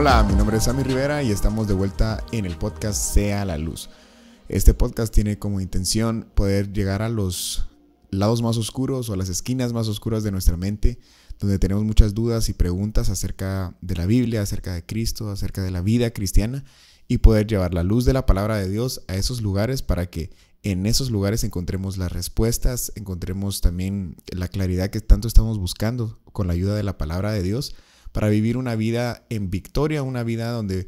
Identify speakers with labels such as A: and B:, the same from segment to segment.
A: Hola, mi nombre es Sammy Rivera y estamos de vuelta en el podcast Sea la Luz. Este podcast tiene como intención poder llegar a los lados más oscuros o a las esquinas más oscuras de nuestra mente, donde tenemos muchas dudas y preguntas acerca de la Biblia, acerca de Cristo, acerca de la vida cristiana y poder llevar la luz de la palabra de Dios a esos lugares para que en esos lugares encontremos las respuestas, encontremos también la claridad que tanto estamos buscando con la ayuda de la palabra de Dios para vivir una vida en victoria, una vida donde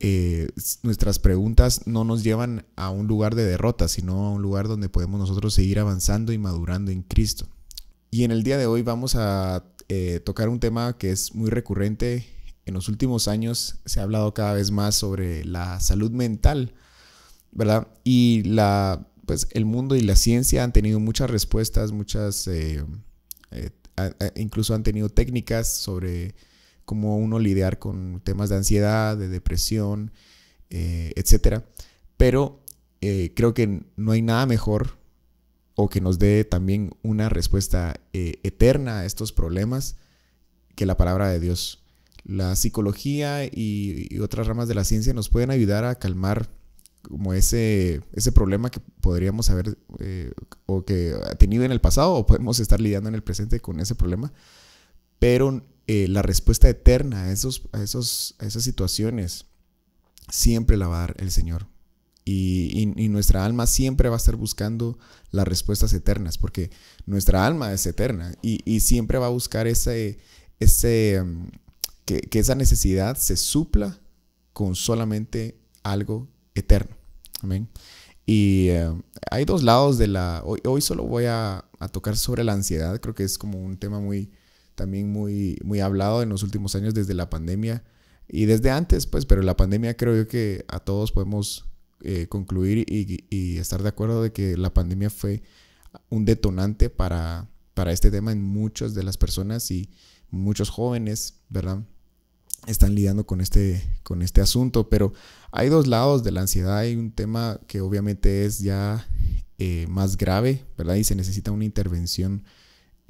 A: eh, nuestras preguntas no nos llevan a un lugar de derrota, sino a un lugar donde podemos nosotros seguir avanzando y madurando en Cristo. Y en el día de hoy vamos a eh, tocar un tema que es muy recurrente. En los últimos años se ha hablado cada vez más sobre la salud mental, ¿verdad? Y la, pues, el mundo y la ciencia han tenido muchas respuestas, muchas, eh, incluso han tenido técnicas sobre cómo uno lidiar con temas de ansiedad, de depresión, eh, Etcétera... Pero eh, creo que no hay nada mejor o que nos dé también una respuesta eh, eterna a estos problemas que la palabra de Dios. La psicología y, otras ramas de la ciencia nos pueden ayudar a calmar como ese, ese problema que podríamos haber o que ha tenido en el pasado o podemos estar lidiando en el presente con ese problema, pero eh, la respuesta eterna a, esos, esos, esas situaciones siempre la va a dar el Señor. Y, nuestra alma siempre va a estar buscando las respuestas eternas, porque nuestra alma es eterna y, siempre va a buscar ese, ese, em, que, esa necesidad se supla con solamente algo eterno. Amén. Y em, hay dos lados de la... Hoy, solo voy a, tocar sobre la ansiedad, creo que es como un tema muy, también muy, muy hablado en los últimos años desde la pandemia y desde antes, pues, pero la pandemia creo yo que a todos podemos eh, concluir y, estar de acuerdo de que la pandemia fue un detonante para, para este tema en muchas de las personas y muchos jóvenes, ¿verdad? Están lidiando con este, con este asunto, pero hay dos lados de la ansiedad. Hay un tema que obviamente es ya eh, más grave, ¿verdad? Y se necesita una intervención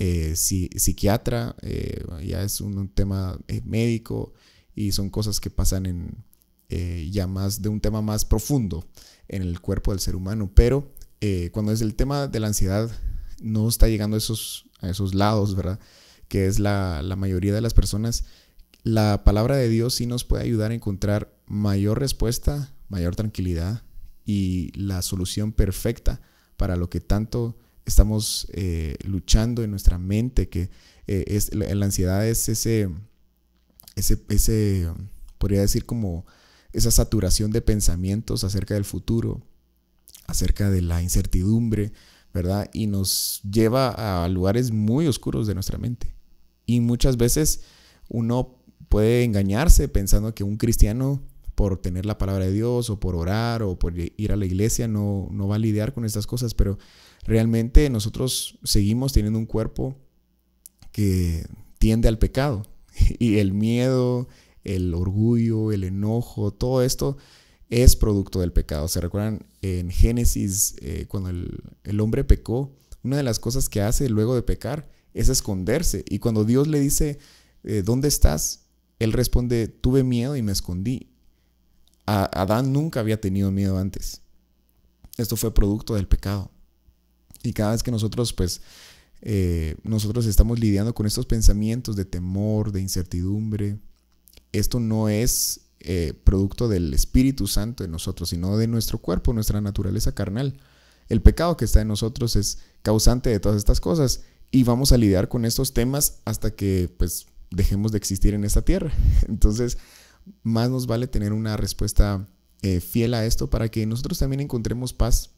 A: eh, si, psiquiatra, eh, ya es un, tema eh, médico y son cosas que pasan en ya más de un tema más profundo en el cuerpo del ser humano. Pero cuando es el tema de la ansiedad, no está llegando a esos, esos lados, ¿verdad? Que es la, la mayoría de las personas. La palabra de Dios sí nos puede ayudar a encontrar mayor respuesta, mayor tranquilidad y la solución perfecta para lo que tanto estamos eh, luchando en nuestra mente, que eh, es, la, ansiedad es ese, podría decir como esa saturación de pensamientos acerca del futuro, acerca de la incertidumbre, ¿verdad? Y nos lleva a lugares muy oscuros de nuestra mente. Y muchas veces uno puede engañarse pensando que un cristiano por tener la palabra de Dios o por orar o por ir a la iglesia no, no va a lidiar con estas cosas, pero realmente nosotros seguimos teniendo un cuerpo que tiende al pecado. Y el miedo, el orgullo, el enojo, todo esto es producto del pecado. ¿Se recuerdan en Génesis, eh, cuando el, hombre pecó, una de las cosas que hace luego de pecar es esconderse. Y cuando Dios le dice, eh, ¿dónde estás? Él responde, tuve miedo y me escondí. Adán nunca había tenido miedo antes. Esto fue producto del pecado. Y cada vez que nosotros, pues, eh, nosotros estamos lidiando con estos pensamientos de temor, de incertidumbre, esto no es eh, producto del Espíritu Santo en nosotros, sino de nuestro cuerpo, nuestra naturaleza carnal. El pecado que está en nosotros es causante de todas estas cosas y vamos a lidiar con estos temas hasta que pues dejemos de existir en esta tierra. Entonces, más nos vale tener una respuesta eh, fiel a esto para que nosotros también encontremos paz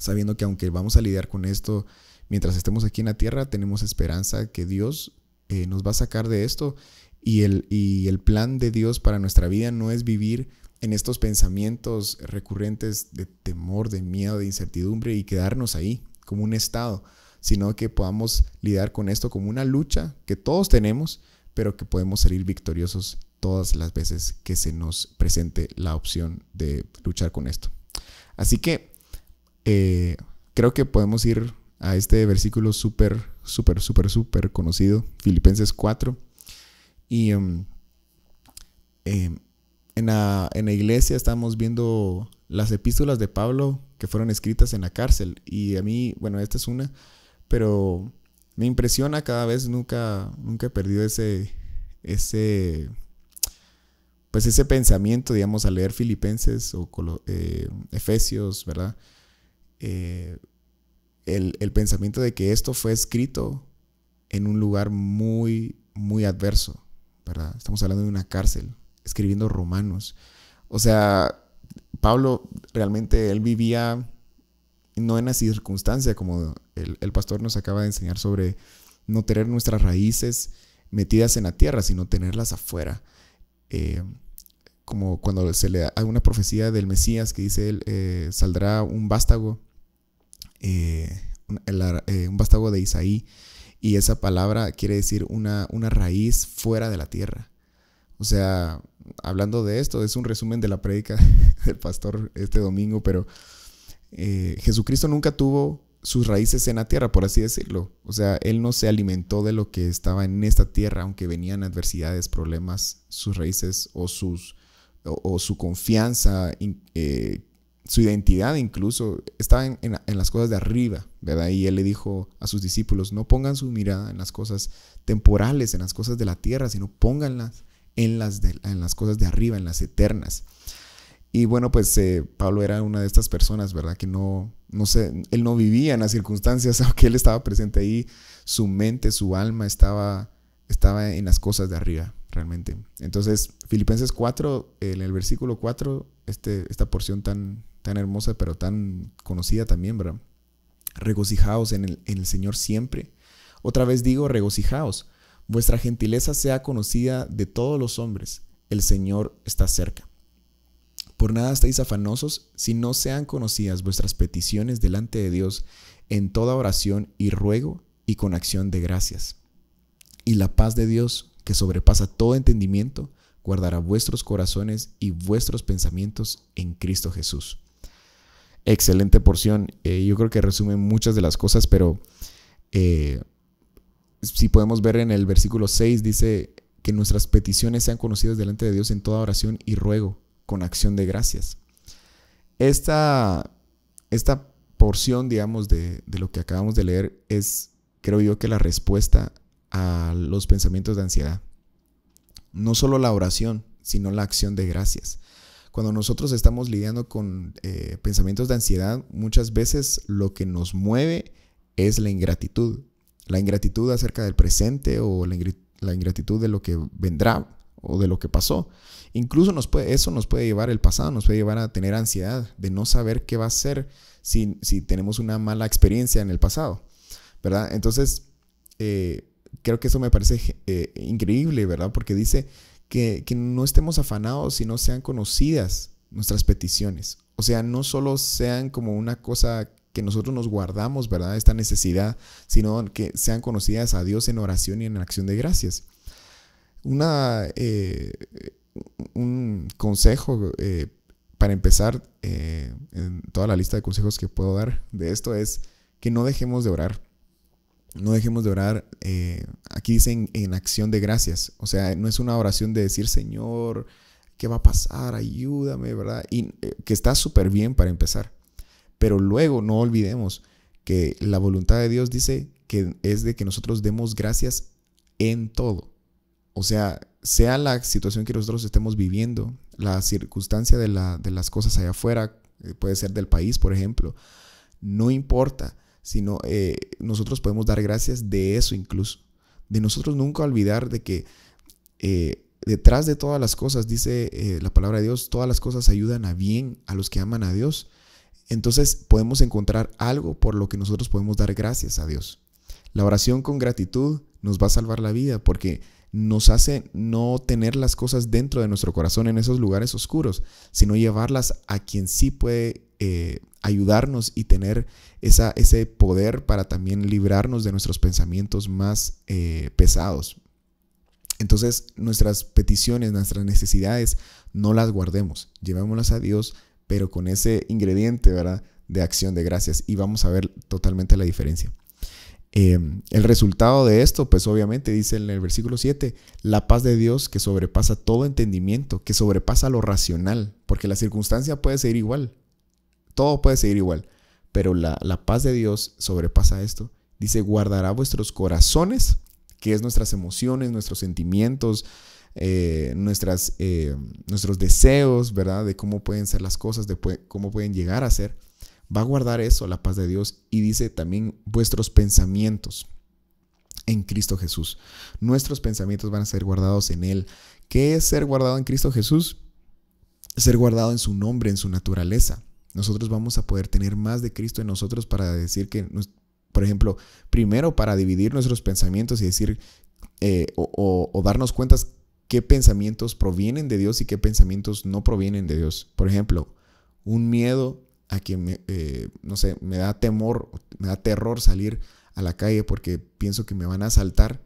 A: sabiendo que aunque vamos a lidiar con esto, mientras estemos aquí en la tierra, tenemos esperanza que Dios eh, nos va a sacar de esto y el, y el plan de Dios para nuestra vida no es vivir en estos pensamientos recurrentes de temor, de miedo, de incertidumbre y quedarnos ahí como un estado, sino que podamos lidiar con esto como una lucha que todos tenemos, pero que podemos salir victoriosos todas las veces que se nos presente la opción de luchar con esto. Así que eh, creo que podemos ir a este versículo súper, súper, súper, súper conocido, Filipenses 4. Y em, em, en, la, iglesia estamos viendo las epístolas de Pablo que fueron escritas en la cárcel. Y a mí, bueno, esta es una, pero me impresiona cada vez, nunca, nunca he perdido ese, ese, pues ese pensamiento, digamos, al leer Filipenses o eh, Efesios, ¿verdad? Eh, el, pensamiento de que esto fue escrito en un lugar muy, muy adverso, ¿verdad? Estamos hablando de una cárcel, escribiendo romanos. O sea, Pablo realmente, él vivía no en la circunstancia, como el, pastor nos acaba de enseñar sobre no tener nuestras raíces metidas en la tierra, sino tenerlas afuera. Eh, como cuando se le da una profecía del Mesías que dice, eh, saldrá un vástago eh, eh, un vástago de Isaí, y esa palabra quiere decir una, una raíz fuera de la tierra. O sea, hablando de esto, es un resumen de la prédica del pastor este domingo, pero eh, Jesucristo nunca tuvo sus raíces en la tierra, por así decirlo. O sea, él no se alimentó de lo que estaba en esta tierra, aunque venían adversidades, problemas, sus raíces o, sus, o, su confianza su identidad incluso estaba en, las cosas de arriba, ¿verdad? Y él le dijo a sus discípulos, no pongan su mirada en las cosas temporales, en las cosas de la tierra, sino pónganlas en las, en las cosas de arriba, en las eternas. Y bueno, pues eh, Pablo era una de estas personas, ¿verdad? Que no, no sé, él no vivía en las circunstancias, aunque él estaba presente ahí, su mente, su alma estaba, estaba en las cosas de arriba, realmente. Entonces, Filipenses 4, en el versículo 4, este, esta porción tan tan hermosa, pero tan conocida también, ¿verdad? Regocijaos en el, en el Señor siempre. Otra vez digo, regocijaos. Vuestra gentileza sea conocida de todos los hombres. El Señor está cerca. Por nada estáis afanosos si no sean conocidas vuestras peticiones delante de Dios en toda oración y ruego y con acción de gracias. Y la paz de Dios, que sobrepasa todo entendimiento, guardará vuestros corazones y vuestros pensamientos en Cristo Jesús excelente porción. Eh, yo creo que resume muchas de las cosas, pero eh, si podemos ver en el versículo 6, dice que nuestras peticiones sean conocidas delante de Dios en toda oración y ruego, con acción de gracias. Esta, esta porción, digamos, de, de lo que acabamos de leer es, creo yo, que la respuesta a los pensamientos de ansiedad. No solo la oración, sino la acción de gracias. Cuando nosotros estamos lidiando con eh, pensamientos de ansiedad, muchas veces lo que nos mueve es la ingratitud. La ingratitud acerca del presente o la, ingratitud de lo que vendrá o de lo que pasó. Incluso eso nos puede llevar el pasado, nos puede llevar a tener ansiedad de no saber qué va a ser si, si tenemos una mala experiencia en el pasado, ¿verdad? Entonces, eh, creo que eso me parece eh, increíble, ¿verdad? Porque dice que, no estemos afanados, sino sean conocidas nuestras peticiones. O sea, no solo sean como una cosa que nosotros nos guardamos, ¿verdad? Esta necesidad, sino que sean conocidas a Dios en oración y en acción de gracias. Una, eh, un consejo eh, para empezar eh, en toda la lista de consejos que puedo dar de esto es que no dejemos de orar no dejemos de orar. Eh, aquí dicen en acción de gracias. O sea, no es una oración de decir, Señor, ¿qué va a pasar? Ayúdame, ¿verdad? Y eh, que está súper bien para empezar. Pero luego no olvidemos que la voluntad de Dios dice que es de que nosotros demos gracias en todo. O sea, sea la situación que nosotros estemos viviendo, la circunstancia de, de las cosas allá afuera, eh, puede ser del país, por ejemplo, no importa sino eh, nosotros podemos dar gracias de eso incluso, de nosotros nunca olvidar de que eh, detrás de todas las cosas, dice eh, la palabra de Dios, todas las cosas ayudan a bien a los que aman a Dios. Entonces podemos encontrar algo por lo que nosotros podemos dar gracias a Dios. La oración con gratitud nos va a salvar la vida porque nos hace no tener las cosas dentro de nuestro corazón en esos lugares oscuros, sino llevarlas a quien sí puede eh, ayudarnos y tener esa, ese poder para también librarnos de nuestros pensamientos más eh, pesados. Entonces nuestras peticiones, nuestras necesidades, no las guardemos, llevémoslas a Dios, pero con ese ingrediente, ¿verdad? De acción de gracias y vamos a ver totalmente la diferencia. Em, el resultado de esto, pues obviamente dice en el versículo 7, la paz de Dios que sobrepasa todo entendimiento, que sobrepasa lo racional, porque la circunstancia puede ser igual, todo puede seguir igual. Pero la, paz de Dios sobrepasa esto. Dice, guardará vuestros corazones, que es nuestras emociones, nuestros sentimientos, eh, nuestras, eh, nuestros deseos, ¿verdad? De cómo pueden ser las cosas, de cómo pueden llegar a ser. Va a guardar eso, la paz de Dios. Y dice también vuestros pensamientos en Cristo Jesús. Nuestros pensamientos van a ser guardados en Él. ¿Qué es ser guardado en Cristo Jesús? Ser guardado en su nombre, en su naturaleza nosotros vamos a poder tener más de Cristo en nosotros para decir que, por ejemplo, primero para dividir nuestros pensamientos y decir eh, o, darnos cuenta qué pensamientos provienen de Dios y qué pensamientos no provienen de Dios. Por ejemplo, un miedo a que, me, eh, no sé, me da temor, me da terror salir a la calle porque pienso que me van a asaltar,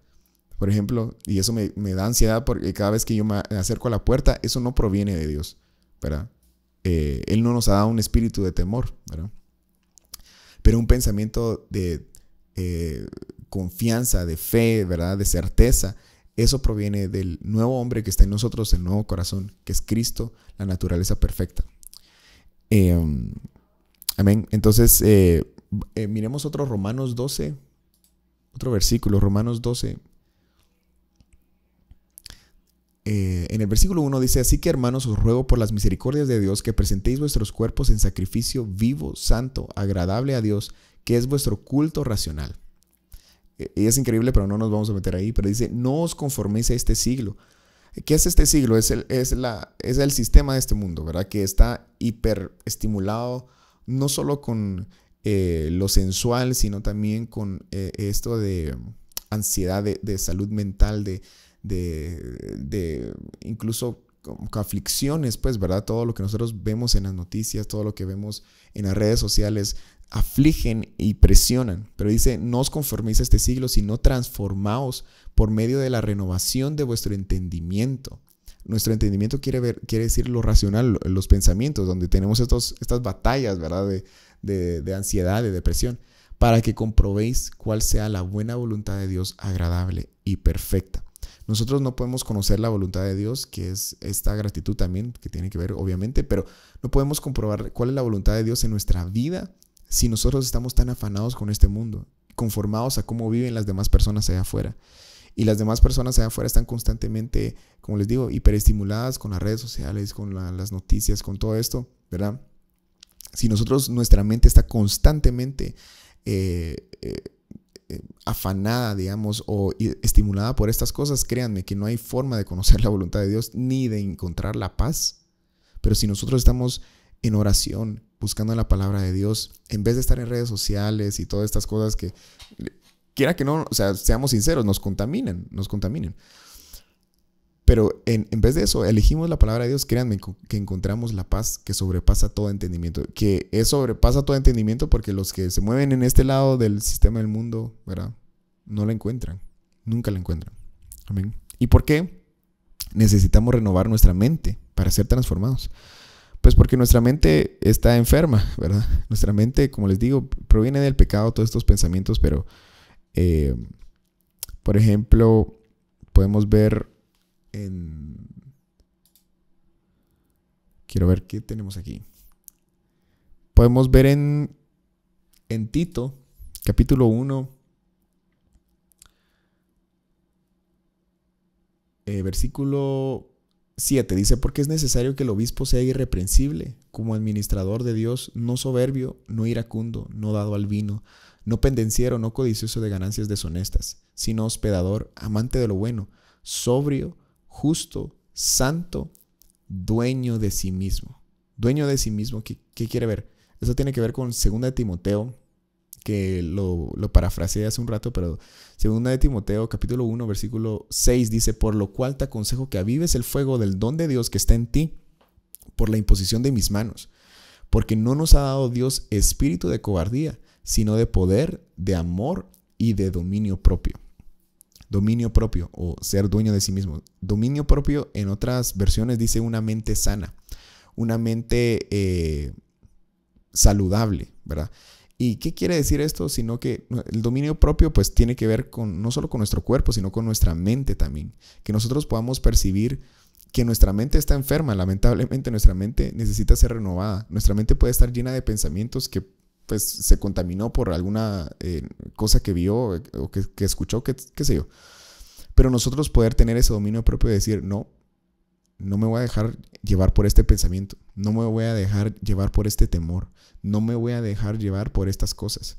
A: por ejemplo, y eso me, me da ansiedad porque cada vez que yo me acerco a la puerta, eso no proviene de Dios, ¿verdad? Eh, él no nos ha dado un espíritu de temor, ¿verdad? Pero un pensamiento de eh, confianza, de fe, ¿verdad? De certeza. Eso proviene del nuevo hombre que está en nosotros, el nuevo corazón, que es Cristo, la naturaleza perfecta. Em, amén. Entonces, eh, miremos otro Romanos 12, otro versículo, Romanos 12, eh, en el versículo 1 dice, así que hermanos os ruego por las misericordias de Dios que presentéis vuestros cuerpos en sacrificio vivo, santo, agradable a Dios, que es vuestro culto racional. E, y es increíble, pero no nos vamos a meter ahí, pero dice, no os conforméis a este siglo. ¿Qué es este siglo? Es el, es la, es el sistema de este mundo, ¿verdad? Que está hiperestimulado no solo con eh, lo sensual, sino también con eh, esto de ansiedad, de salud mental, de, de, de incluso aflicciones, pues, ¿verdad? Todo lo que nosotros vemos en las noticias, todo lo que vemos en las redes sociales, afligen y presionan. Pero dice, no os conforméis a este siglo, sino transformaos por medio de la renovación de vuestro entendimiento. Nuestro entendimiento quiere, ver, quiere decir lo racional, los pensamientos, donde tenemos estas batallas, ¿verdad? De, de ansiedad, de depresión, para que comprobéis cuál sea la buena voluntad de Dios agradable y perfecta. Nosotros no podemos conocer la voluntad de Dios, que es esta gratitud también, que tiene que ver obviamente, pero no podemos comprobar cuál es la voluntad de Dios en nuestra vida si nosotros estamos tan afanados con este mundo, conformados a cómo viven las demás personas allá afuera. Y las demás personas allá afuera están constantemente, como les digo, hiperestimuladas con las redes sociales, con las noticias, con todo esto, ¿verdad? Si nosotros, nuestra mente está constantemente eh, eh, eh, afanada, digamos, o estimulada por estas cosas, créanme que no hay forma de conocer la voluntad de Dios ni de encontrar la paz. Pero si nosotros estamos en oración, buscando la palabra de Dios, en vez de estar en redes sociales y todas estas cosas que, quiera que no, o sea, seamos sinceros, nos contaminan, nos contaminan. Pero en, vez de eso, elegimos la palabra de Dios, créanme, que encontramos la paz que sobrepasa todo entendimiento, que es sobrepasa todo entendimiento porque los que se mueven en este lado del sistema del mundo, ¿verdad? No la encuentran, nunca la encuentran. Amén. ¿Y por qué necesitamos renovar nuestra mente para ser transformados? Pues porque nuestra mente está enferma, ¿verdad? Nuestra mente, como les digo, proviene del pecado, todos estos pensamientos, pero, eh, por ejemplo, podemos ver Quiero ver qué tenemos aquí. Podemos ver en, en Tito, capítulo 1, eh, versículo 7. Dice, porque es necesario que el obispo sea irreprensible, como administrador de Dios, no soberbio, no iracundo, no dado al vino, no pendenciero, no codicioso de ganancias deshonestas, sino hospedador, amante de lo bueno, sobrio, justo, santo, dueño de sí mismo. Dueño de sí mismo, ¿qué, quiere ver? Eso tiene que ver con Segunda de Timoteo, que lo, lo parafraseé hace un rato, pero Segunda de Timoteo capítulo 1 versículo 6 dice, por lo cual te aconsejo que avives el fuego del don de Dios que está en ti por la imposición de mis manos, porque no nos ha dado Dios espíritu de cobardía, sino de poder, de amor y de dominio propio dominio propio o ser dueño de sí mismo. Dominio propio en otras versiones dice una mente sana, una mente eh, saludable, ¿verdad? ¿Y qué quiere decir esto? Sino que el dominio propio pues tiene que ver con no solo con nuestro cuerpo, sino con nuestra mente también. Que nosotros podamos percibir que nuestra mente está enferma, lamentablemente nuestra mente necesita ser renovada. Nuestra mente puede estar llena de pensamientos que pues, se contaminó por alguna eh, cosa que vio eh, o que, escuchó, qué que sé yo. Pero nosotros poder tener ese dominio propio de decir, no, no me voy a dejar llevar por este pensamiento, no me voy a dejar llevar por este temor, no me voy a dejar llevar por estas cosas.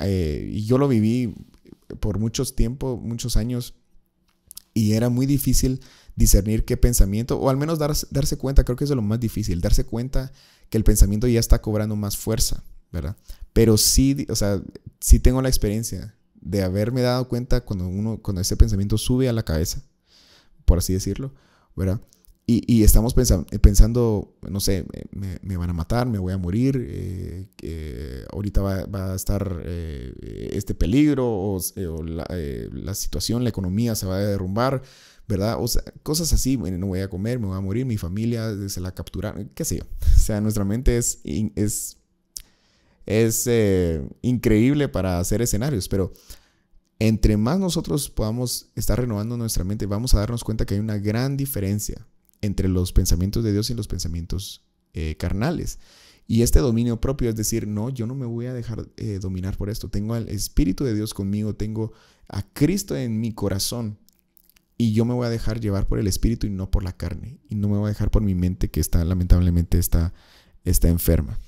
A: Eh, y yo lo viví por muchos tiempos, muchos años, y era muy difícil discernir qué pensamiento, o al menos darse, darse cuenta, creo que es lo más difícil, darse cuenta que el pensamiento ya está cobrando más fuerza, ¿verdad? Pero sí, o sea, sí tengo la experiencia de haberme dado cuenta cuando uno, cuando ese pensamiento sube a la cabeza, por así decirlo, ¿verdad? Y, estamos pensando, eh, pensando, no sé, eh, me, van a matar, me voy a morir, eh, ahorita va, a estar este peligro, o, la, situación, la economía se va a derrumbar, ¿verdad? O sea, cosas así, no voy a comer, me voy a morir, mi familia se la capturaron, qué sé yo. O sea, nuestra mente es, es es eh, increíble para hacer escenarios, pero entre más nosotros podamos estar renovando nuestra mente, vamos a darnos cuenta que hay una gran diferencia entre los pensamientos de Dios y los pensamientos eh, carnales. Y este dominio propio es decir, no, yo no me voy a dejar eh, dominar por esto. Tengo al Espíritu de Dios conmigo, tengo a Cristo en mi corazón. Y yo me voy a dejar llevar por el Espíritu y no por la carne. Y no me voy a dejar por mi mente que está, lamentablemente, está, está enferma.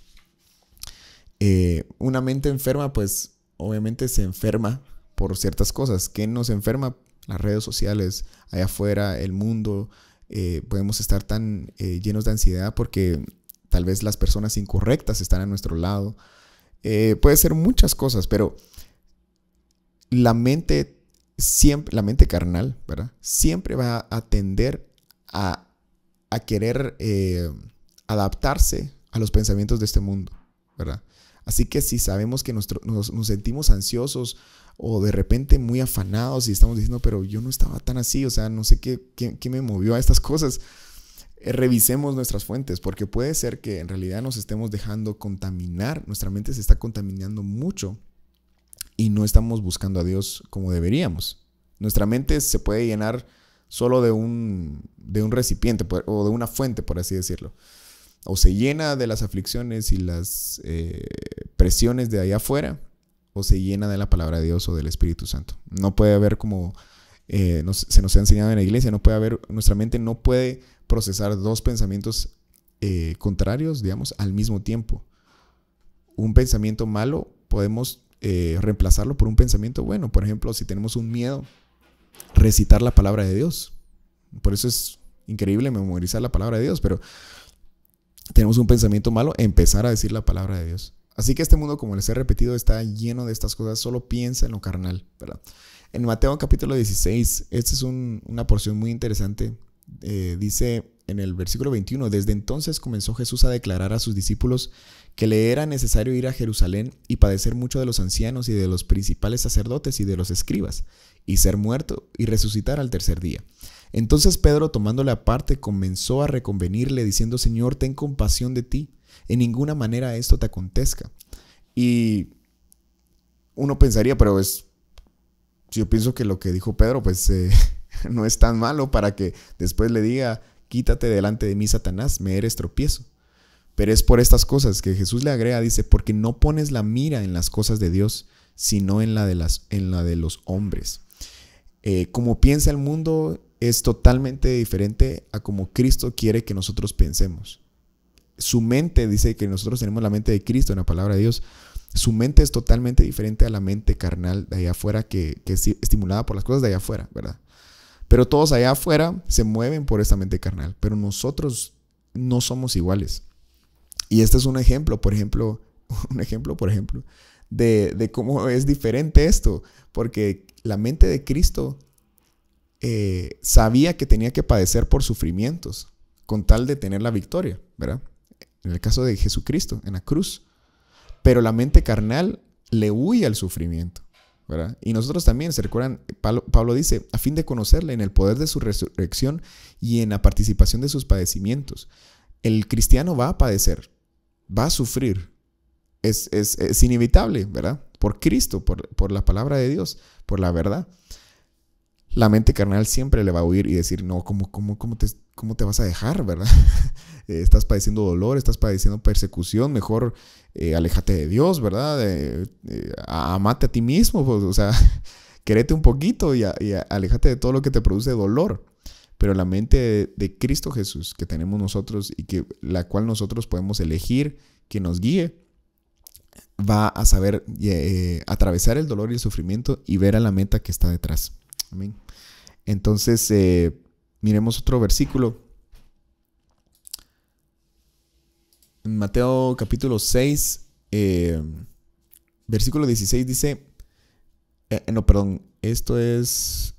A: Eh, una mente enferma, pues obviamente se enferma por ciertas cosas. ¿Qué nos enferma? Las redes sociales, allá afuera, el mundo. Eh, podemos estar tan eh, llenos de ansiedad porque tal vez las personas incorrectas están a nuestro lado. puede ser muchas cosas, pero la mente siempre, la mente carnal, ¿verdad? Siempre va a tender a, a querer adaptarse a los pensamientos de este mundo, ¿verdad? Así que si sabemos que nos, sentimos ansiosos o de repente muy afanados y estamos diciendo, pero yo no estaba tan así, o sea, no sé qué, me movió a estas cosas, eh, revisemos nuestras fuentes, porque puede ser que en realidad nos estemos dejando contaminar, nuestra mente se está contaminando mucho y no estamos buscando a Dios como deberíamos. Nuestra mente se puede llenar solo de un, de un recipiente o de una fuente, por así decirlo o se llena de las aflicciones y las eh, presiones de allá afuera, o se llena de la palabra de Dios o del Espíritu Santo. No puede haber como eh, se nos ha enseñado en la iglesia, no puede haber, nuestra mente no puede procesar dos pensamientos eh, contrarios, digamos, al mismo tiempo. Un pensamiento malo podemos reemplazarlo por un pensamiento bueno. Por ejemplo, si tenemos un miedo, recitar la palabra de Dios. Por eso es increíble memorizar la palabra de Dios, pero tenemos un pensamiento malo, empezar a decir la palabra de Dios. Así que este mundo, como les he repetido, está lleno de estas cosas. Solo piensa en lo carnal, En Mateo capítulo 16, esta es una porción muy interesante. Eh, dice en el versículo 21, desde entonces comenzó Jesús a declarar a sus discípulos que le era necesario ir a Jerusalén y padecer mucho de los ancianos y de los principales sacerdotes y de los escribas, y ser muerto y resucitar al tercer día. Entonces Pedro, tomándole aparte, comenzó a reconvenirle, diciendo, Señor, ten compasión de ti, en ninguna manera esto te acontezca. Y uno pensaría, pero es, yo pienso que lo que dijo Pedro, pues eh, no es tan malo para que después le diga, quítate delante de mí, Satanás, me eres tropiezo. Pero es por estas cosas que Jesús le agrega, dice, porque no pones la mira en las cosas de Dios, sino en la de, las, en la de los hombres. Eh, como piensa el mundo, es totalmente diferente a como Cristo quiere que nosotros pensemos. Su mente dice que nosotros tenemos la mente de Cristo en la palabra de Dios. Su mente es totalmente diferente a la mente carnal de allá afuera que, que es estimulada por las cosas de allá afuera, ¿verdad? Pero todos allá afuera se mueven por esta mente carnal, pero nosotros no somos iguales. Y este es un ejemplo, por ejemplo, un ejemplo, por ejemplo, de, de cómo es diferente esto, porque la mente de Cristo eh, sabía que tenía que padecer por sufrimientos con tal de tener la victoria, ¿verdad? En el caso de Jesucristo, en la cruz. Pero la mente carnal le huye al sufrimiento, ¿verdad? Y nosotros también, se recuerdan, Pablo, dice, a fin de conocerle en el poder de su resurrección y en la participación de sus padecimientos. El cristiano va a padecer, va a sufrir. Es, es, inevitable, ¿verdad? Por Cristo, por, por la palabra de Dios, por la verdad la mente carnal siempre le va a huir y decir, no, ¿cómo, cómo, cómo, te, cómo te vas a dejar, verdad? Eh, estás padeciendo dolor, estás padeciendo persecución, mejor eh, aléjate de Dios, ¿verdad? Eh, amate a ti mismo, pues, o sea, querete un poquito y, aléjate de todo lo que te produce dolor. Pero la mente de, Cristo Jesús que tenemos nosotros y que la cual nosotros podemos elegir que nos guíe, va a saber atravesar el dolor y el sufrimiento y ver a la meta que está detrás. Amén. Entonces, eh, miremos otro versículo. En Mateo capítulo 6, eh, versículo 16 dice, eh, no, perdón, esto es...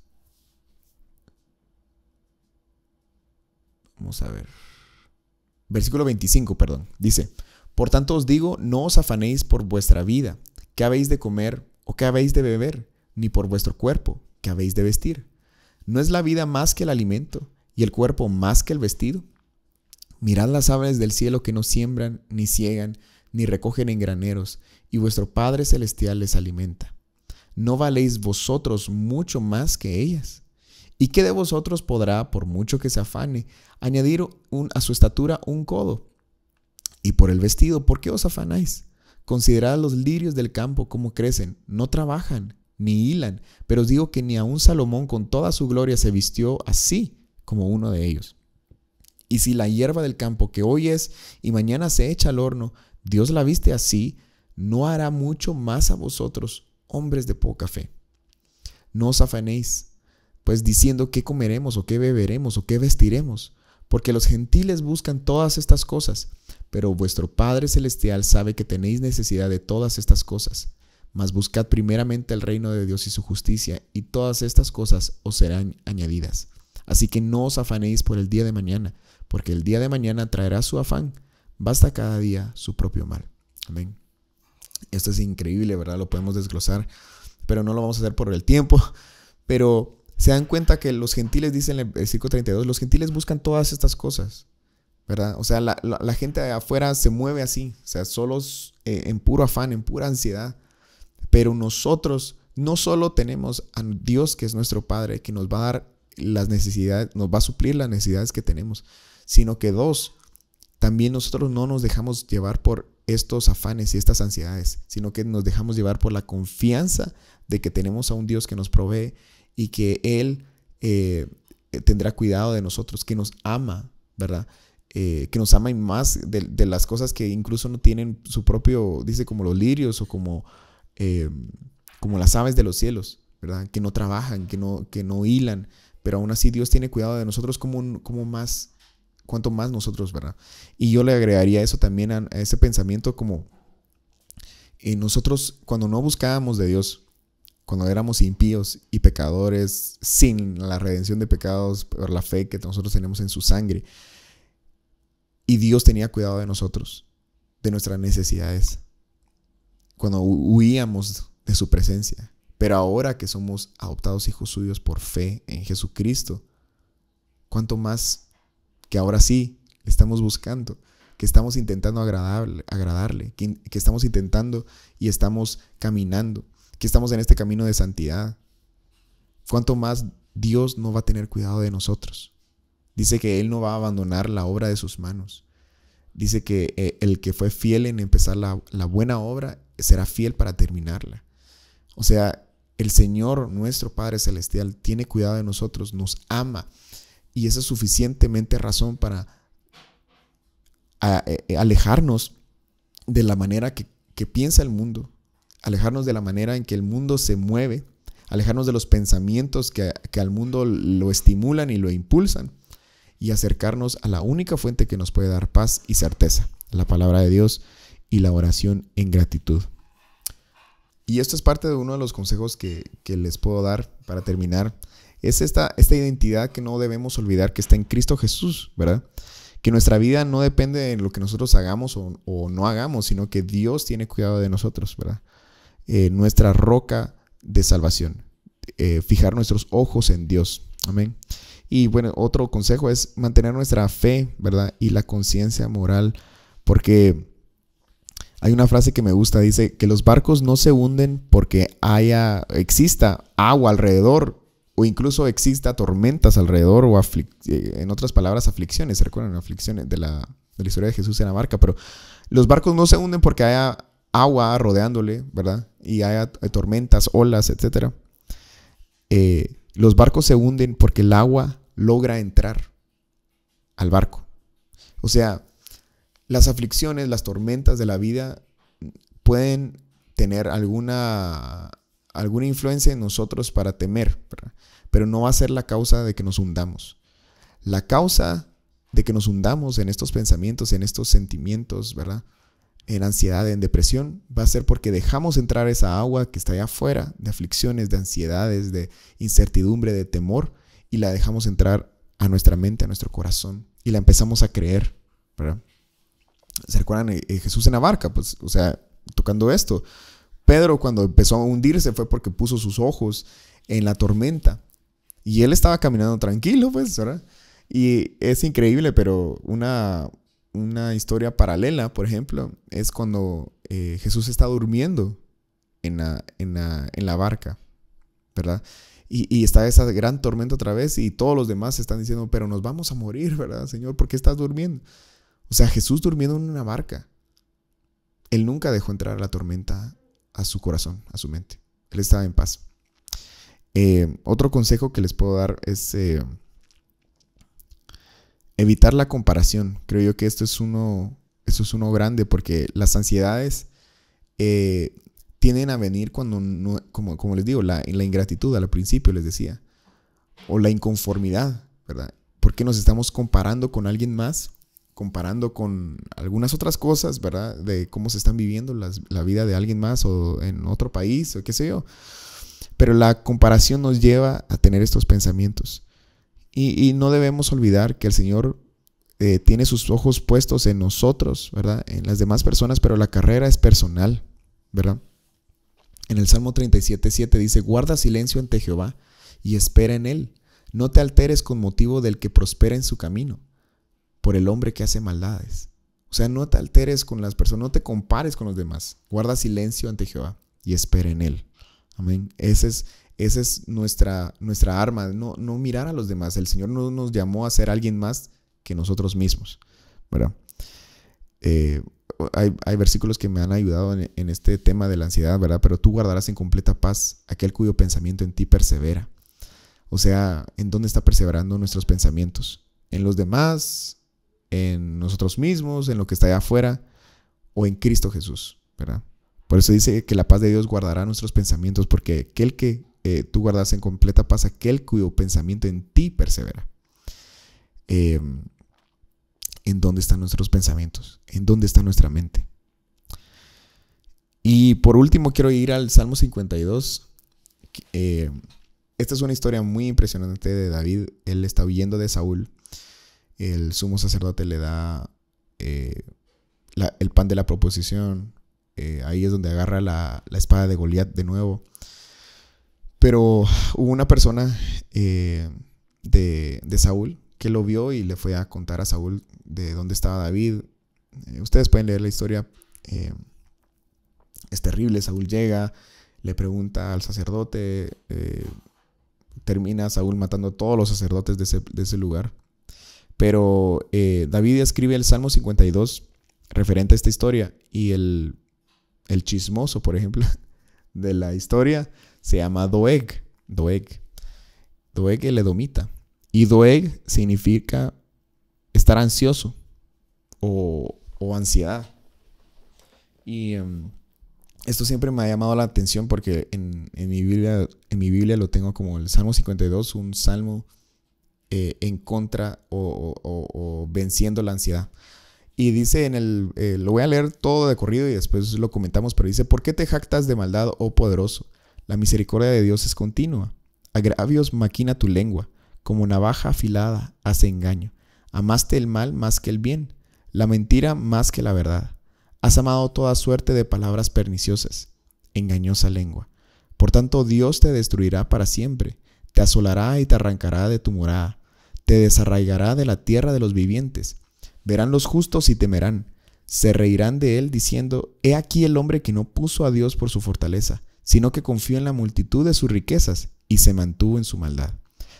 A: Vamos a ver. Versículo 25, perdón. Dice, por tanto os digo, no os afanéis por vuestra vida, Que habéis de comer o que habéis de beber, ni por vuestro cuerpo, que habéis de vestir. ¿No es la vida más que el alimento y el cuerpo más que el vestido? Mirad las aves del cielo que no siembran, ni ciegan, ni recogen en graneros, y vuestro Padre Celestial les alimenta. ¿No valéis vosotros mucho más que ellas? ¿Y qué de vosotros podrá, por mucho que se afane, añadir a su estatura un codo? Y por el vestido, ¿por qué os afanáis? Considerad los lirios del campo, cómo crecen, no trabajan ni hilan, Pero os digo que ni aún Salomón con toda su gloria se vistió así como uno de ellos. Y si la hierba del campo que hoy es y mañana se echa al horno, Dios la viste así, no hará mucho más a vosotros, hombres de poca fe. No os afanéis, pues diciendo qué comeremos o qué beberemos o qué vestiremos, porque los gentiles buscan todas estas cosas, pero vuestro Padre Celestial sabe que tenéis necesidad de todas estas cosas. Mas buscad primeramente el reino de Dios y su justicia, y todas estas cosas os serán añadidas. Así que no os afanéis por el día de mañana, porque el día de mañana traerá su afán. Basta cada día su propio mal. Amén. Esto es increíble, ¿verdad? Lo podemos desglosar, pero no lo vamos a hacer por el tiempo. Pero se dan cuenta que los gentiles, dicen en el versículo 32, los gentiles buscan todas estas cosas, ¿verdad? O sea, la, gente de afuera se mueve así, o sea, solos eh, en puro afán, en pura ansiedad. Pero nosotros no solo tenemos a Dios, que es nuestro Padre, que nos va a dar las necesidades, nos va a suplir las necesidades que tenemos, sino que dos, también nosotros no nos dejamos llevar por estos afanes y estas ansiedades, sino que nos dejamos llevar por la confianza de que tenemos a un Dios que nos provee y que Él eh, tendrá cuidado de nosotros, que nos ama, ¿verdad? Eh, que nos ama y más de, las cosas que incluso no tienen su propio, dice, como los lirios o como Em, como las aves de los cielos, ¿verdad? Que no trabajan, que no, que no hilan, pero aún así Dios tiene cuidado de nosotros como, como más, cuanto más nosotros, ¿verdad? Y yo le agregaría eso también a, ese pensamiento como eh, nosotros cuando no buscábamos de Dios, cuando éramos impíos y pecadores, sin la redención de pecados por la fe que nosotros tenemos en su sangre, y Dios tenía cuidado de nosotros, de nuestras necesidades, cuando huíamos de su presencia. Pero ahora que somos adoptados hijos suyos por fe en Jesucristo, cuánto más que ahora sí estamos buscando, que estamos intentando agradarle, que, estamos intentando y estamos caminando, que estamos en este camino de santidad. Cuánto más Dios no va a tener cuidado de nosotros. Dice que Él no va a abandonar la obra de sus manos. Dice que eh, el que fue fiel en empezar la, la buena obra, será fiel para terminarla. O sea, el Señor, nuestro Padre Celestial, tiene cuidado de nosotros, nos ama. Y esa es suficientemente razón para eh, eh, alejarnos de la manera que, piensa el mundo, alejarnos de la manera en que el mundo se mueve, alejarnos de los pensamientos que, al mundo lo estimulan y lo impulsan y acercarnos a la única fuente que nos puede dar paz y certeza, la palabra de Dios y la oración en gratitud. Y esto es parte de uno de los consejos que, les puedo dar para terminar. Es esta, esta identidad que no debemos olvidar que está en Cristo Jesús, ¿verdad? que nuestra vida no depende de lo que nosotros hagamos o, no hagamos, sino que Dios tiene cuidado de nosotros, ¿verdad? Eh, nuestra roca de salvación, eh, fijar nuestros ojos en Dios, amén. Y bueno, otro consejo es mantener nuestra fe, ¿verdad? Y la conciencia moral, porque hay una frase que me gusta, dice que los barcos no se hunden porque haya, exista agua alrededor o incluso exista tormentas alrededor o eh, en otras palabras aflicciones, ¿se recuerdan? Aflicciones de la, de la historia de Jesús en la barca, pero los barcos no se hunden porque haya agua rodeándole, ¿verdad? Y haya eh, tormentas, olas, etc. Eh, los barcos se hunden porque el agua logra entrar al barco. O sea, las aflicciones, las tormentas de la vida pueden tener alguna, alguna influencia en nosotros para temer, pero no va a ser la causa de que nos hundamos. La causa de que nos hundamos en estos pensamientos, en estos sentimientos, ¿verdad? En ansiedad, en depresión, va a ser porque dejamos entrar esa agua que está allá afuera, de aflicciones, de ansiedades, de incertidumbre, de temor, y la dejamos entrar a nuestra mente, a nuestro corazón, y la empezamos a creer, ¿verdad? ¿Se acuerdan eh, eh, Jesús en la barca, pues, o sea, tocando esto. Pedro cuando empezó a hundirse fue porque puso sus ojos en la tormenta. Y él estaba caminando tranquilo, pues, ¿verdad? Y es increíble, pero una, una historia paralela, por ejemplo, es cuando eh, Jesús está durmiendo en la, en la, barca, ¿verdad? Y, y, está esa gran tormenta otra vez y todos los demás están diciendo, pero nos vamos a morir, ¿verdad, Señor? ¿Por qué estás durmiendo? O sea, Jesús durmiendo en una barca. Él nunca dejó entrar la tormenta a su corazón, a su mente. Él estaba en paz. Eh, otro consejo que les puedo dar es eh, evitar la comparación. Creo yo que esto es uno, Eso es uno grande porque las ansiedades eh, tienden a venir cuando, como, les digo, la, la ingratitud al principio les decía, o la inconformidad, ¿verdad? Porque nos estamos comparando con alguien más comparando con algunas otras cosas, ¿verdad? De cómo se están viviendo la vida de alguien más o en otro país o qué sé yo. Pero la comparación nos lleva a tener estos pensamientos. Y, no debemos olvidar que el Señor eh, tiene sus ojos puestos en nosotros, ¿verdad? En las demás personas, pero la carrera es personal, ¿verdad? En el Salmo 7 dice, guarda silencio ante Jehová y espera en él. No te alteres con motivo del que prospera en su camino por el hombre que hace maldades. O sea, no te alteres con las personas, no te compares con los demás. Guarda silencio ante Jehová y espera en Él. Amén. es, esa es nuestra, nuestra arma, no, mirar a los demás. El Señor no nos llamó a ser alguien más que nosotros mismos. ¿verdad? Eh, hay, versículos que me han ayudado en, en, este tema de la ansiedad, ¿verdad? Pero tú guardarás en completa paz aquel cuyo pensamiento en ti persevera. O sea, ¿en dónde está perseverando nuestros pensamientos? ¿En los demás? en nosotros mismos, en lo que está allá afuera o en Cristo Jesús, ¿verdad? Por eso dice que la paz de Dios guardará nuestros pensamientos, porque aquel que eh, tú guardas en completa paz, aquel cuyo pensamiento en ti persevera. Em, ¿En dónde están nuestros pensamientos? ¿En dónde está nuestra mente? Y por último, quiero ir al Salmo 52. Eh, esta es una historia muy impresionante de David. Él está huyendo de Saúl el sumo sacerdote le da eh, el pan de la proposición, eh, ahí es donde agarra la, espada de Goliat de nuevo. Pero hubo una persona eh, de, Saúl que lo vio y le fue a contar a Saúl de dónde estaba David. ustedes pueden leer la historia. es terrible, Saúl llega, le pregunta al sacerdote, termina Saúl matando a todos los sacerdotes de ese lugar. Pero eh, David escribe el Salmo 52 referente a esta historia y el, chismoso, por ejemplo, de la historia se llama Doeg. Doeg. Doeg el edomita. Y Doeg significa estar ansioso o, o ansiedad. Y em, esto siempre me ha llamado la atención porque en, mi Biblia, en mi Biblia lo tengo como el Salmo 52, un salmo eh, en contra o, venciendo la ansiedad. Y dice en el, eh, lo voy a leer todo de corrido y después lo comentamos, pero dice, ¿por qué te jactas de maldad, oh poderoso? La misericordia de Dios es continua. Agravios maquina tu lengua, como navaja afilada hace engaño. Amaste el mal más que el bien, la mentira más que la verdad. Has amado toda suerte de palabras perniciosas, engañosa lengua. Por tanto, Dios te destruirá para siempre, te asolará y te arrancará de tu morada desarraigará de la tierra de los vivientes. Verán los justos y temerán. Se reirán de él diciendo, He aquí el hombre que no puso a Dios por su fortaleza, sino que confió en la multitud de sus riquezas y se mantuvo en su maldad.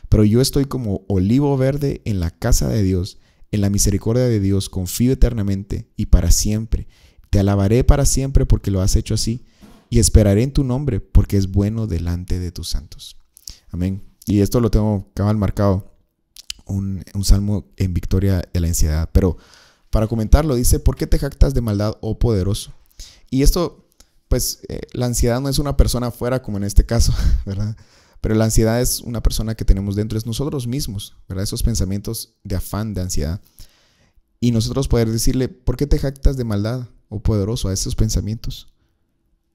A: Pero yo estoy como olivo verde en la casa de Dios, en la misericordia de Dios confío eternamente y para siempre. Te alabaré para siempre porque lo has hecho así y esperaré en tu nombre porque es bueno delante de tus santos. Amén. Y esto lo tengo cabal marcado un, salmo en victoria de la ansiedad. Pero para comentarlo, dice, ¿por qué te jactas de maldad, o oh poderoso? Y esto, pues, eh, la ansiedad no es una persona afuera, como en este caso, ¿verdad? Pero la ansiedad es una persona que tenemos dentro, es nosotros mismos, ¿verdad? Esos pensamientos de afán, de ansiedad. Y nosotros poder decirle, ¿por qué te jactas de maldad, O oh poderoso, a esos pensamientos?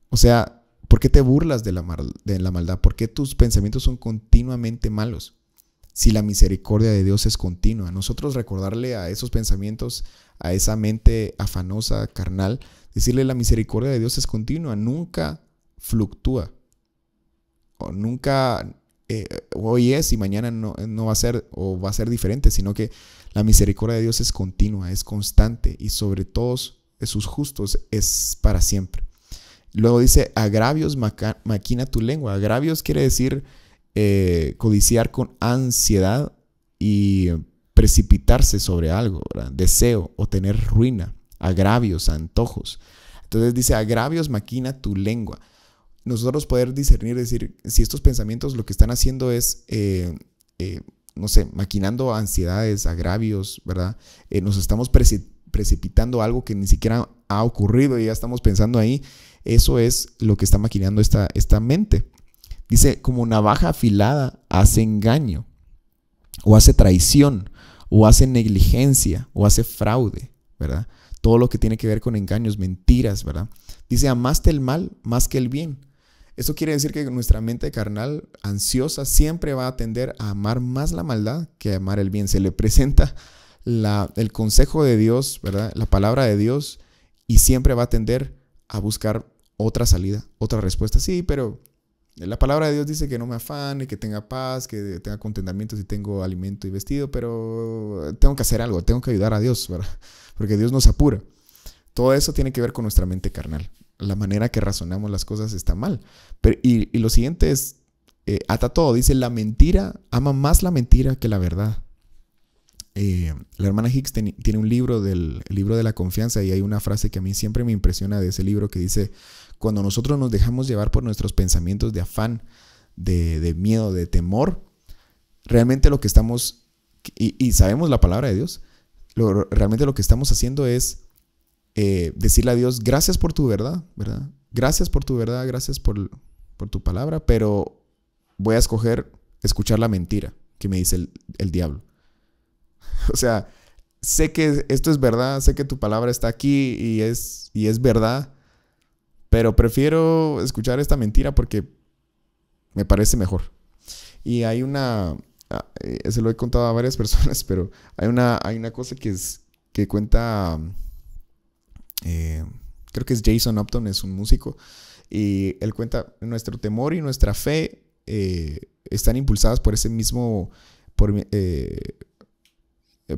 A: O sea, ¿por qué te burlas de la, de la maldad? ¿Por qué tus pensamientos son continuamente malos? si la misericordia de Dios es continua. Nosotros recordarle a esos pensamientos, a esa mente afanosa, carnal, decirle la misericordia de Dios es continua, nunca fluctúa. O nunca eh, hoy es y mañana no, va a ser o va a ser diferente, sino que la misericordia de Dios es continua, es constante y sobre todos sus justos es para siempre. Luego dice, agravios maquina tu lengua. Agravios quiere decir eh, codiciar con ansiedad y precipitarse sobre algo, deseo o tener ruina, agravios, antojos. Entonces dice, agravios maquina tu lengua. Nosotros poder discernir, decir, si estos pensamientos lo que están haciendo es, eh, eh, no sé, maquinando ansiedades, agravios, ¿verdad? nos estamos precipitando algo que ni siquiera ha ocurrido y ya estamos pensando ahí. Eso es lo que está maquinando esta mente. Dice, como baja afilada hace engaño, o hace traición, o hace negligencia, o hace fraude, ¿verdad? Todo lo que tiene que ver con engaños, mentiras, ¿verdad? Dice, amaste el mal más que el bien. Eso quiere decir que nuestra mente carnal ansiosa siempre va a tender a amar más la maldad que amar el bien. Se le presenta la, el consejo de Dios, ¿verdad? La palabra de Dios y siempre va a tender a buscar otra salida, otra respuesta. Sí, pero la palabra de Dios dice que no me afane, que tenga paz, que tenga contentamiento si tengo alimento y vestido, pero tengo que hacer algo, tengo que ayudar a Dios, Porque Dios nos apura. Todo eso tiene que ver con nuestra mente carnal. La manera que razonamos las cosas está mal. Pero, y, lo siguiente es, eh, ata todo, dice, la mentira, ama más la mentira que la verdad. Eh, la hermana Hicks tiene un libro del libro de la confianza y hay una frase que a mí siempre me impresiona de ese libro que dice, cuando nosotros nos dejamos llevar por nuestros pensamientos de afán, de, miedo, de temor, realmente lo que estamos, y, sabemos la palabra de Dios, realmente lo que estamos haciendo es eh, decirle a Dios, gracias por tu verdad, ¿verdad? Gracias por tu verdad, gracias por, tu palabra, pero voy a escoger escuchar la mentira que me dice el, diablo. O sea, sé que esto es verdad, sé que tu palabra está aquí y es, y es verdad, pero prefiero escuchar esta mentira porque me parece mejor. Y hay una, ah, eh, se lo he contado a varias personas, pero hay una, hay una cosa que, es, que cuenta, eh, creo que es Jason Upton, es un músico, y él cuenta, nuestro temor y nuestra fe eh, están impulsadas por ese mismo, por,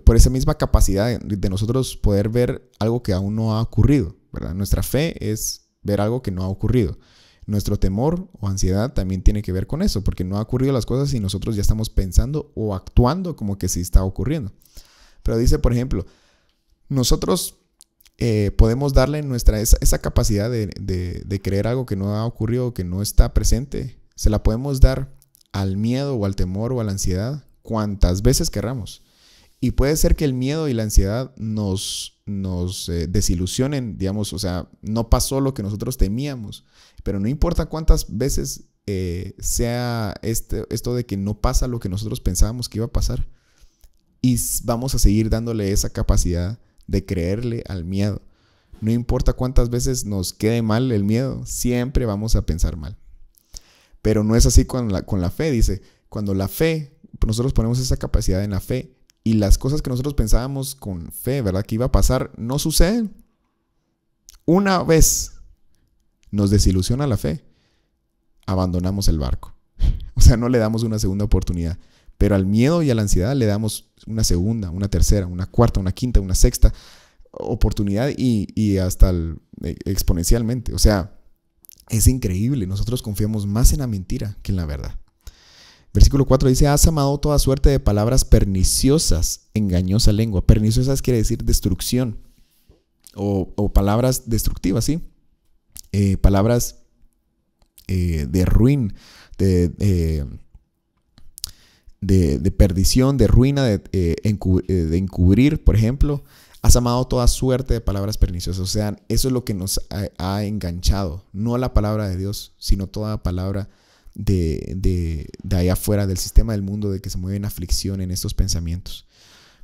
A: por esa misma capacidad de, nosotros poder ver algo que aún no ha ocurrido, ¿verdad? Nuestra fe es ver algo que no ha ocurrido. Nuestro temor o ansiedad también tiene que ver con eso, porque no ha ocurrido las cosas y nosotros ya estamos pensando o actuando como que sí está ocurriendo. Pero dice, por ejemplo, nosotros eh, podemos darle nuestra, esa, capacidad de, de, creer algo que no ha ocurrido, que no está presente, se la podemos dar al miedo o al temor o a la ansiedad cuantas veces querramos. Y puede ser que el miedo y la ansiedad nos, nos eh, desilusionen, digamos, o sea, no pasó lo que nosotros temíamos, pero no importa cuántas veces eh, sea este, esto de que no pasa lo que nosotros pensábamos que iba a pasar, y vamos a seguir dándole esa capacidad de creerle al miedo. No importa cuántas veces nos quede mal el miedo, siempre vamos a pensar mal. Pero no es así la, con la fe, dice, cuando la fe, nosotros ponemos esa capacidad en la fe, y las cosas que nosotros pensábamos con fe, ¿verdad? Que iba a pasar, no suceden. Una vez nos desilusiona la fe, abandonamos el barco. O sea, no le damos una segunda oportunidad. Pero al miedo y a la ansiedad le damos una segunda, una tercera, una cuarta, una quinta, una sexta oportunidad y, hasta eh, exponencialmente. O sea, es increíble. Nosotros confiamos más en la mentira que en la verdad. Versículo 4 dice, has amado toda suerte de palabras perniciosas, engañosa lengua. Perniciosas quiere decir destrucción o, palabras destructivas, ¿sí? Eh, palabras eh, de ruin, eh, de, de, perdición, de ruina, de, encubrir, por ejemplo. Has amado toda suerte de palabras perniciosas. O sea, eso es lo que nos ha, ha enganchado. No la palabra de Dios, sino toda palabra de, de, de allá afuera, del sistema del mundo, de que se mueve en aflicción en estos pensamientos.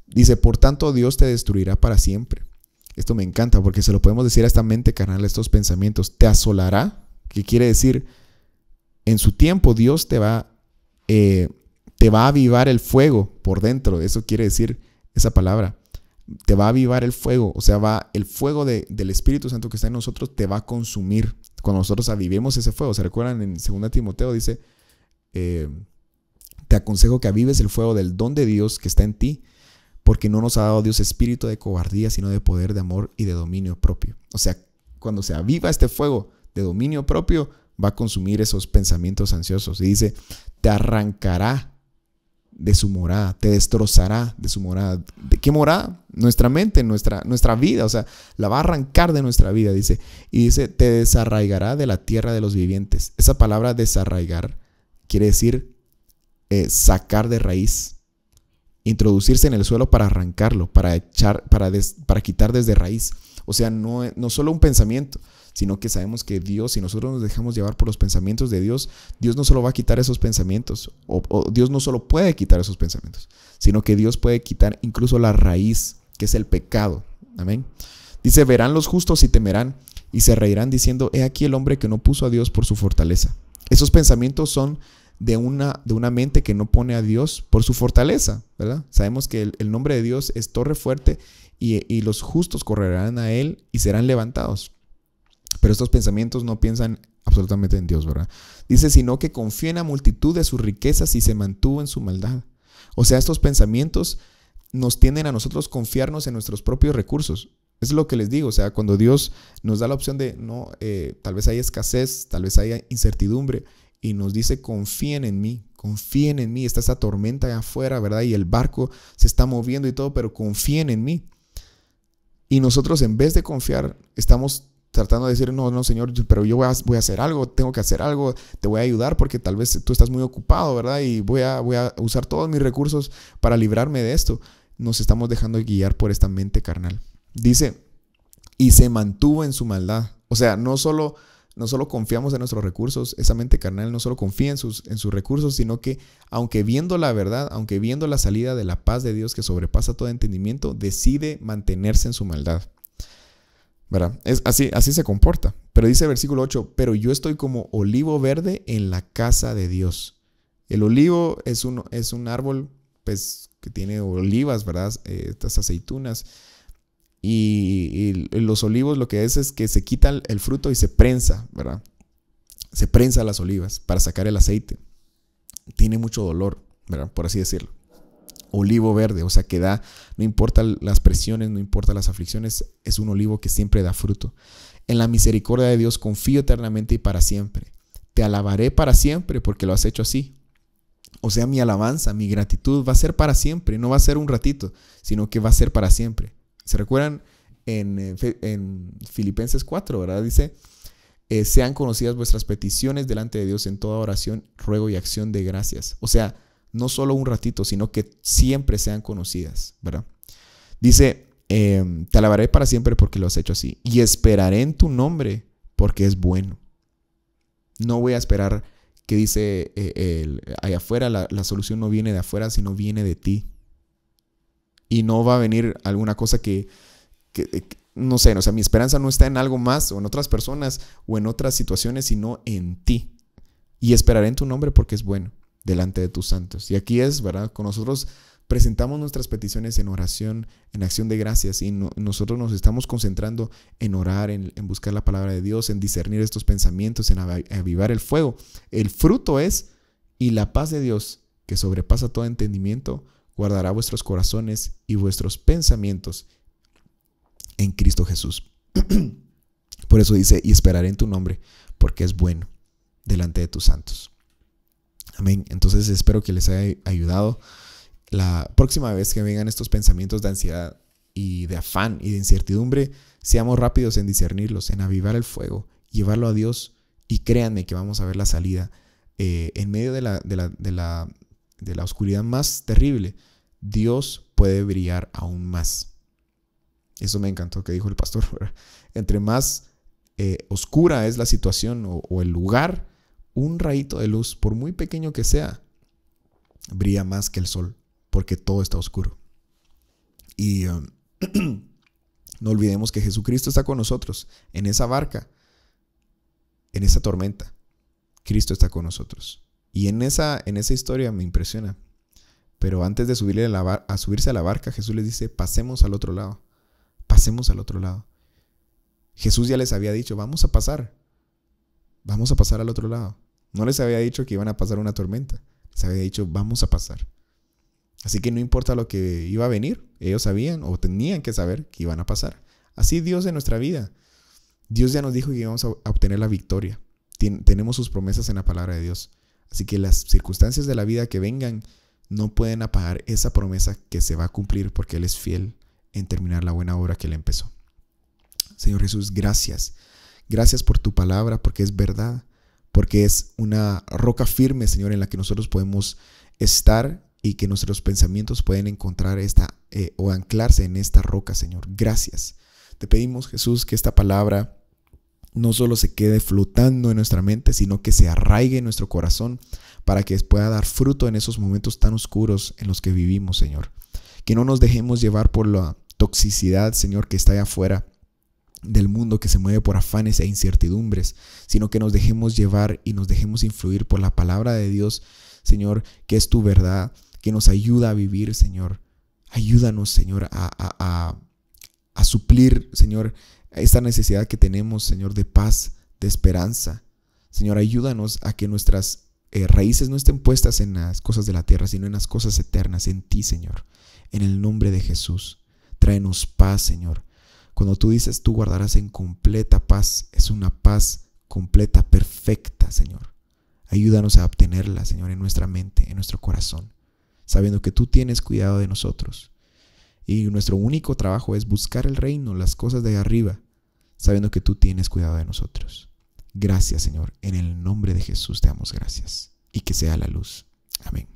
A: Dice, por tanto Dios te destruirá para siempre. Esto me encanta porque se lo podemos decir a esta mente carnal, estos pensamientos. Te asolará, que quiere decir, en su tiempo Dios te va, eh, te va a avivar el fuego por dentro. Eso quiere decir esa palabra. Te va a avivar el fuego. O sea, va, el fuego del Espíritu Santo que está en nosotros te va a consumir cuando nosotros avivemos ese fuego. ¿Se recuerdan en 2 Timoteo? Dice, eh, te aconsejo que avives el fuego del don de Dios que está en ti, porque no nos ha dado Dios espíritu de cobardía, sino de poder, de amor y de dominio propio. O sea, cuando se aviva este fuego de dominio propio, va a consumir esos pensamientos ansiosos. Y dice, te arrancará de su morada, te destrozará de su morada. ¿De qué morada? Nuestra mente, nuestra, nuestra vida, o sea, la va a arrancar de nuestra vida, dice. Y dice, te desarraigará de la tierra de los vivientes. Esa palabra desarraigar quiere decir eh, sacar de raíz, introducirse en el suelo para arrancarlo, para echar, para, para quitar desde raíz. O sea, no, no solo un pensamiento, sino que sabemos que Dios, si nosotros nos dejamos llevar por los pensamientos de Dios, Dios no solo va a quitar esos pensamientos, o, Dios no solo puede quitar esos pensamientos, sino que Dios puede quitar incluso la raíz, que es el pecado. Amén. Dice, verán los justos y temerán y se reirán diciendo, he aquí el hombre que no puso a Dios por su fortaleza. Esos pensamientos son de una, de una mente que no pone a Dios por su fortaleza, ¿verdad? Sabemos que el, nombre de Dios es torre fuerte y, los justos correrán a Él y serán levantados pero estos pensamientos no piensan absolutamente en Dios, ¿verdad? Dice, sino que confíen a multitud de sus riquezas y se mantuvo en su maldad. O sea, estos pensamientos nos tienden a nosotros confiarnos en nuestros propios recursos. Es lo que les digo, o sea, cuando Dios nos da la opción de, no, eh, tal vez hay escasez, tal vez haya incertidumbre, y nos dice, confíen en mí, confíen en mí, está esa tormenta allá afuera, ¿verdad? Y el barco se está moviendo y todo, pero confíen en mí. Y nosotros en vez de confiar, estamos tratando de decir, no, no, Señor, pero yo voy a, hacer algo, tengo que hacer algo, te voy a ayudar porque tal vez tú estás muy ocupado, ¿verdad? Y voy a, voy a usar todos mis recursos para librarme de esto. Nos estamos dejando guiar por esta mente carnal. Dice, y se mantuvo en su maldad. O sea, no solo, no solo confiamos en nuestros recursos, esa mente carnal no solo confía en sus, en sus recursos, sino que aunque viendo la verdad, aunque viendo la salida de la paz de Dios que sobrepasa todo entendimiento, decide mantenerse en su maldad. Es así, así se comporta. Pero dice versículo 8, pero yo estoy como olivo verde en la casa de Dios. El olivo es un, es un árbol pues, que tiene olivas, ¿verdad? Eh, estas aceitunas. Y, los olivos lo que es es que se quita el, el fruto y se prensa, ¿verdad? Se prensa las olivas para sacar el aceite. Tiene mucho dolor, ¿verdad? Por así decirlo olivo verde, o sea que da, no importa las presiones, no importa las aflicciones, es un olivo que siempre da fruto. En la misericordia de Dios confío eternamente y para siempre. Te alabaré para siempre porque lo has hecho así. O sea, mi alabanza, mi gratitud va a ser para siempre, no va a ser un ratito, sino que va a ser para siempre. ¿Se recuerdan en, eh, Filipenses 4, verdad? Dice, eh, sean conocidas vuestras peticiones delante de Dios en toda oración, ruego y acción de gracias. O sea, no solo un ratito, sino que siempre sean conocidas, ¿verdad? Dice, eh, te alabaré para siempre porque lo has hecho así, y esperaré en tu nombre porque es bueno. No voy a esperar que dice eh, ahí allá afuera, la, solución no viene de afuera, sino viene de ti. Y no va a venir alguna cosa que, que, eh, que, no sé, o sea, mi esperanza no está en algo más o en otras personas o en otras situaciones, sino en ti. Y esperaré en tu nombre porque es bueno delante de tus santos. Y aquí es, ¿verdad? Con nosotros presentamos nuestras peticiones en oración, en acción de gracias, y nosotros nos estamos concentrando en orar, en, buscar la palabra de Dios, en discernir estos pensamientos, en avivar el fuego. El fruto es, y la paz de Dios, que sobrepasa todo entendimiento, guardará vuestros corazones y vuestros pensamientos en Cristo Jesús. Por eso dice, y esperaré en tu nombre, porque es bueno delante de tus santos. Amén. Entonces espero que les haya ayudado. La próxima vez que vengan estos pensamientos de ansiedad y de afán y de incertidumbre, seamos rápidos en discernirlos, en avivar el fuego, llevarlo a Dios y créanme que vamos a ver la salida. Eh, en medio de la, oscuridad más terrible, Dios puede brillar aún más. Eso me encantó que dijo el pastor. Entre más eh, oscura es la situación o, el lugar, un rayito de luz, por muy pequeño que sea, brilla más que el sol, porque todo está oscuro. Y um, no olvidemos que Jesucristo está con nosotros, en esa barca, en esa tormenta. Cristo está con nosotros. Y en esa, en esa historia me impresiona. Pero antes de subirle a subirse a la barca, Jesús les dice, pasemos al otro lado, pasemos al otro lado. Jesús ya les había dicho, vamos a pasar, vamos a pasar al otro lado. No les había dicho que iban a pasar una tormenta. Les había dicho, vamos a pasar. Así que no importa lo que iba a venir, ellos sabían o tenían que saber que iban a pasar. Así Dios en nuestra vida. Dios ya nos dijo que íbamos a obtener la victoria. tenemos sus promesas en la palabra de Dios. Así que las circunstancias de la vida que vengan no pueden apagar esa promesa que se va a cumplir porque Él es fiel en terminar la buena obra que Él empezó. Señor Jesús, gracias. Gracias por tu palabra porque es verdad porque es una roca firme, Señor, en la que nosotros podemos estar y que nuestros pensamientos pueden encontrar esta eh, o anclarse en esta roca, Señor. Gracias. Te pedimos, Jesús, que esta palabra no solo se quede flotando en nuestra mente, sino que se arraigue en nuestro corazón para que pueda dar fruto en esos momentos tan oscuros en los que vivimos, Señor. Que no nos dejemos llevar por la toxicidad, Señor, que está allá afuera, del mundo que se mueve por afanes e incertidumbres, sino que nos dejemos llevar y nos dejemos influir por la palabra de Dios, Señor, que es tu verdad, que nos ayuda a vivir, Señor. Ayúdanos, Señor, a, suplir, Señor, esta necesidad que tenemos, Señor, de paz, de esperanza. Señor, ayúdanos a que nuestras eh, raíces no estén puestas en las cosas de la tierra, sino en las cosas eternas, en ti, Señor. En el nombre de Jesús. Tráenos paz, Señor. Cuando tú dices, tú guardarás en completa paz, es una paz completa, perfecta, Señor. Ayúdanos a obtenerla, Señor, en nuestra mente, en nuestro corazón, sabiendo que tú tienes cuidado de nosotros. Y nuestro único trabajo es buscar el reino, las cosas de arriba, sabiendo que tú tienes cuidado de nosotros. Gracias, Señor. En el nombre de Jesús te damos gracias. Y que sea la luz. Amén.